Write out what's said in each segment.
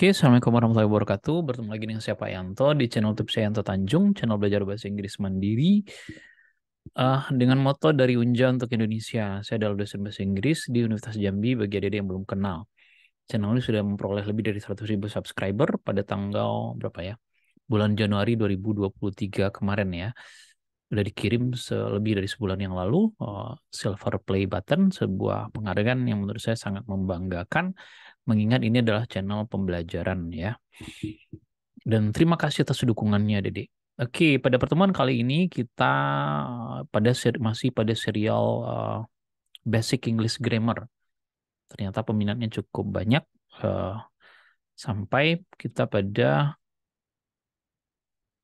Oke, Assalamualaikum warahmatullahi wabarakatuh. Bertemu lagi dengan saya Pak Yanto di channel YouTube saya Yanto Tanjung, channel belajar bahasa Inggris mandiri. Uh, dengan moto dari Unja untuk Indonesia, saya adalah dosen bahasa Inggris di Universitas Jambi bagi adik-adik yang belum kenal. Channel ini sudah memperoleh lebih dari 100 ribu subscriber pada tanggal berapa ya? Bulan Januari 2023 kemarin ya. Sudah dikirim lebih dari sebulan yang lalu, uh, Silver Play Button, sebuah penghargaan yang menurut saya sangat membanggakan mengingat ini adalah channel pembelajaran ya. Dan terima kasih atas dukungannya, dedek Oke, pada pertemuan kali ini kita pada masih pada serial uh, Basic English Grammar. Ternyata peminatnya cukup banyak. Uh, sampai kita pada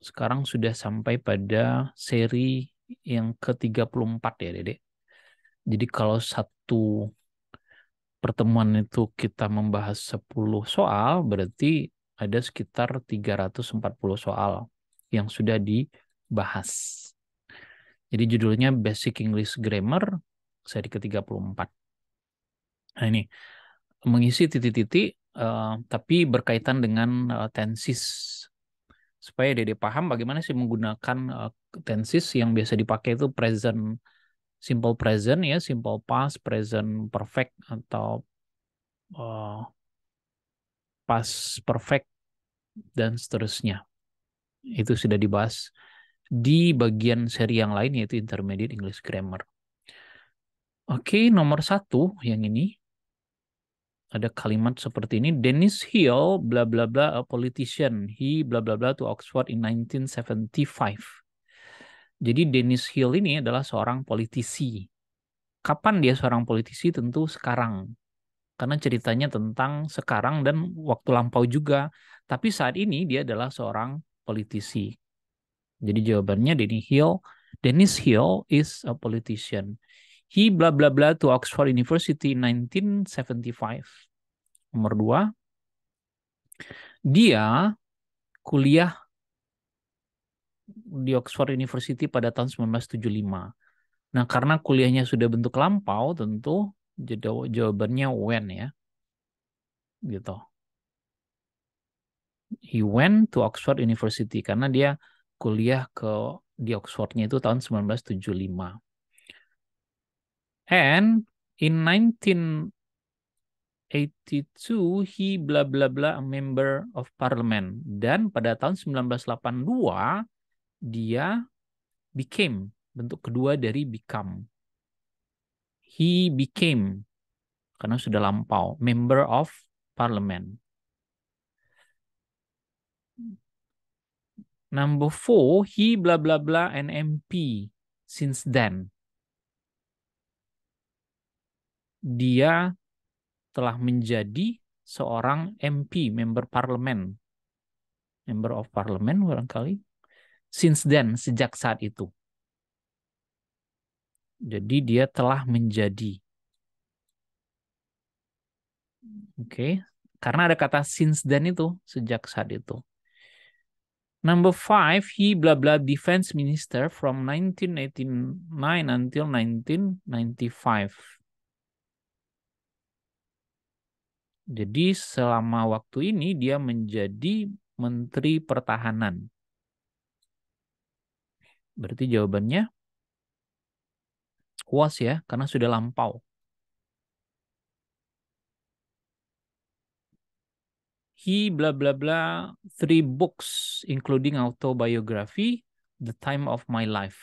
sekarang sudah sampai pada seri yang ke-34 ya, dedek Jadi kalau satu pertemuan itu kita membahas 10 soal, berarti ada sekitar 340 soal yang sudah dibahas. Jadi judulnya Basic English Grammar, seri ke-34. Nah ini, mengisi titik-titik uh, tapi berkaitan dengan uh, tensis. Supaya Dede paham bagaimana sih menggunakan uh, tensis yang biasa dipakai itu present simple present ya, simple past, present perfect atau uh, past perfect dan seterusnya. Itu sudah dibahas di bagian seri yang lain yaitu intermediate English grammar. Oke, nomor satu yang ini ada kalimat seperti ini Dennis Hill bla bla bla a politician he bla bla bla to Oxford in 1975 jadi Dennis Hill ini adalah seorang politisi. Kapan dia seorang politisi? Tentu sekarang. Karena ceritanya tentang sekarang dan waktu lampau juga. Tapi saat ini dia adalah seorang politisi. Jadi jawabannya Dennis Hill. Dennis Hill is a politician. He bla bla bla to Oxford University in 1975. Nomor dua, dia kuliah di Oxford University pada tahun 1975. Nah, karena kuliahnya sudah bentuk lampau, tentu jawabannya when ya. Gitu. He went to Oxford University karena dia kuliah ke di Oxfordnya itu tahun 1975. And in 1982 he bla bla bla a member of parliament dan pada tahun 1982 dia became bentuk kedua dari become. He became karena sudah lampau member of parliament. Number four, he bla bla bla an MP since then. Dia telah menjadi seorang MP, member parlemen. Member of parlemen barangkali since then sejak saat itu. Jadi dia telah menjadi. Oke, okay. karena ada kata since then itu sejak saat itu. Number five, he bla bla defense minister from 1989 until 1995. Jadi selama waktu ini dia menjadi menteri pertahanan. Berarti jawabannya was ya, karena sudah lampau. He bla bla bla three books including autobiography, The Time of My Life.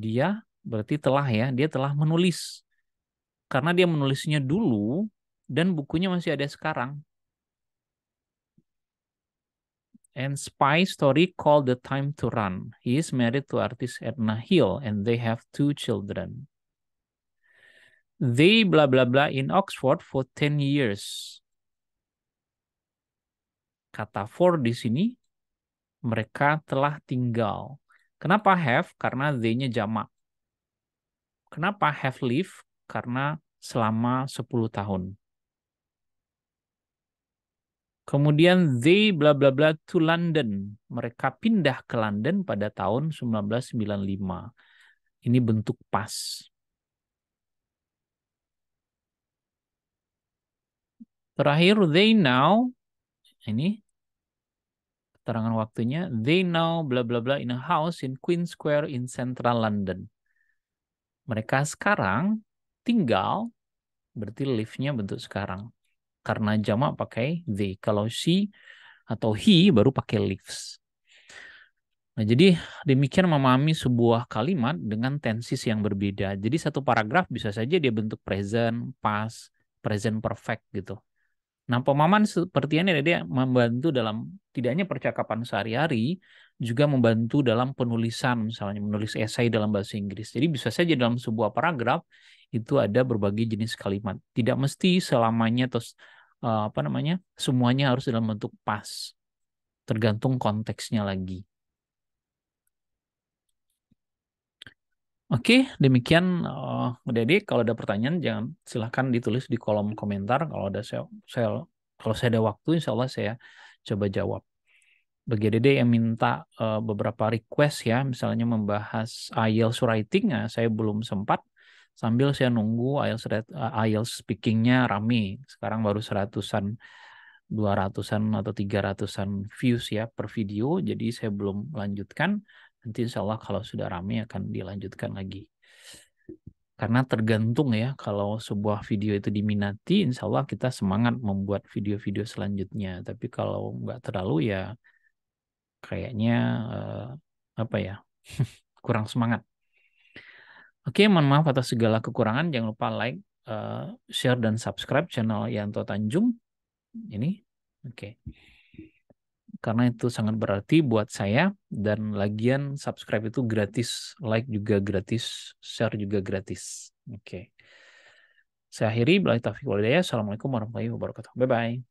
Dia berarti telah ya, dia telah menulis. Karena dia menulisnya dulu dan bukunya masih ada sekarang and spy story called The Time to Run. He is married to artist Edna Hill and they have two children. They blah blah blah in Oxford for 10 years. Kata for di sini mereka telah tinggal. Kenapa have? Karena they-nya jamak. Kenapa have lived? Karena selama 10 tahun. Kemudian they bla bla bla to London. Mereka pindah ke London pada tahun 1995. Ini bentuk pas. Terakhir they now ini keterangan waktunya they now bla bla bla in a house in Queen Square in central London. Mereka sekarang tinggal berarti live-nya bentuk sekarang karena jamak pakai they. Kalau she atau he baru pakai lives. Nah, jadi demikian memahami sebuah kalimat dengan tenses yang berbeda. Jadi satu paragraf bisa saja dia bentuk present, past, present perfect gitu. Nah, pemahaman seperti ini dia membantu dalam tidak hanya percakapan sehari-hari, juga membantu dalam penulisan, misalnya menulis esai dalam bahasa Inggris. Jadi bisa saja dalam sebuah paragraf itu ada berbagai jenis kalimat. Tidak mesti selamanya atau eh, apa namanya semuanya harus dalam bentuk pas, tergantung konteksnya lagi. Oke, demikian uh, eh, Dedi. Kalau ada pertanyaan, jangan silahkan ditulis di kolom komentar. Kalau ada saya, saya kalau saya ada waktu, insya Allah saya coba jawab. Bagi Dede yang minta uh, beberapa request ya, misalnya membahas IELTS writing, nah, saya belum sempat. Sambil saya nunggu IELTS, uh, IELTS speakingnya rame. Sekarang baru seratusan, dua ratusan atau tiga ratusan views ya per video. Jadi saya belum lanjutkan. Nanti insya Allah kalau sudah rame akan dilanjutkan lagi. Karena tergantung ya, kalau sebuah video itu diminati, insya Allah kita semangat membuat video-video selanjutnya. Tapi kalau nggak terlalu ya kayaknya eh, apa ya kurang semangat. Oke, mohon maaf atas segala kekurangan. Jangan lupa like, uh, share, dan subscribe channel Yanto Tanjung. Ini, oke. Okay karena itu sangat berarti buat saya dan lagian subscribe itu gratis, like juga gratis, share juga gratis. Oke. Okay. Saya akhiri, bila taufiq ya Assalamualaikum warahmatullahi wabarakatuh. Bye-bye.